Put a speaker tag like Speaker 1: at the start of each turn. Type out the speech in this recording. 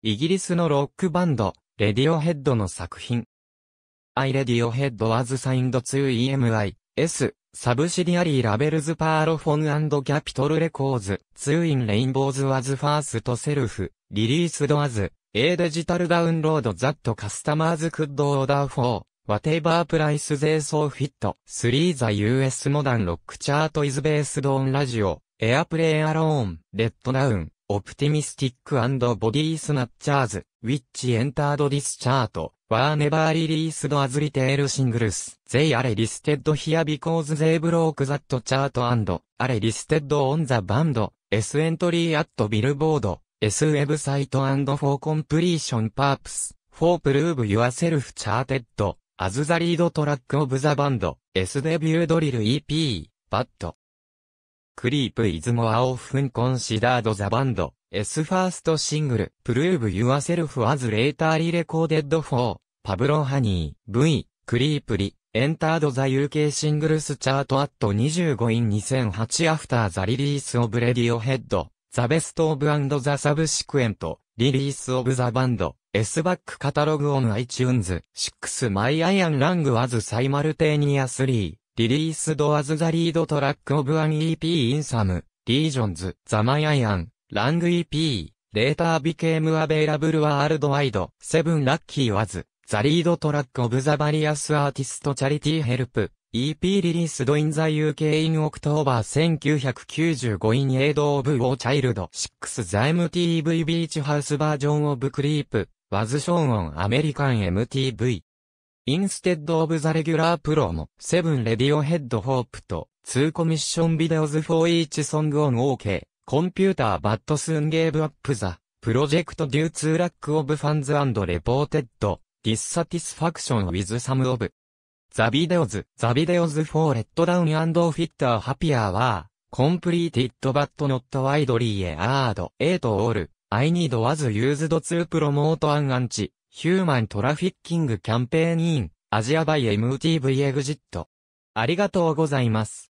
Speaker 1: イギリスのロックバンド、レディオヘッドの作品。I Radiohead was signed to EMI, S, subsidiary labels Parlophone and Capitol Records, to in Rainbows was first self, released as, a digital download that customers could order for, whatever price they saw fit. 3 The US Modern Rock Chart is based on Radio, Airplay Alone, Let Down, Optimistic and Body Snatchers, which entered this chart, were never released as retail singles. They are listed here because they broke that chart and are listed on the band, S entry at Billboard, S website and for completion purpose, for prove yourself charted, as the lead track of the band, S debut drill EP, Pat. クリープイズモアオフンコンシダードザバンド、S ファーストシングル、プルーブユアセルフアズレーターリレコーデッドフォー、パブロハニー、V、クリープリ、エンタードザ UK シングルスチャートアット25イン2008アフターザリリースオブレディオヘッド、ザベストオブアンドザサブシクエント、リリースオブザバンド、S バックカタログオン iTunes、6マイアイアンラングアズサイマルテーニアスリー。リリースドアズザリードトラックオブアン EP インサム、リージョンズ、ザマヤイアン、ラング EP、レータービケームアベイラブルワールドワイド、セブンラッキーワズ、ザリードトラックオブザバリアスアーティストチャリティヘルプ、EP リリースドインザ UK in o c t ー b e r 1995インエ i ドオブオーチャイルド、シ6クスザ MTV ビーチハウスバージョンオブクリープ、ワズショーンオンアメリカン MTV Instead of the regular promo, Seven Radiohead Hope と Two Commission Videos for each song on OK, Computer but soon gave up the project due to lack of funds and reported dissatisfaction with some of the videos. The videos for Let Down and Fit a Happier were completed but not widely aired. 8 all, I need was used to promote an anti ヒューマントラフィッキングキャンペーン委員、アジアバイ MTV エグジット。ありがとうございます。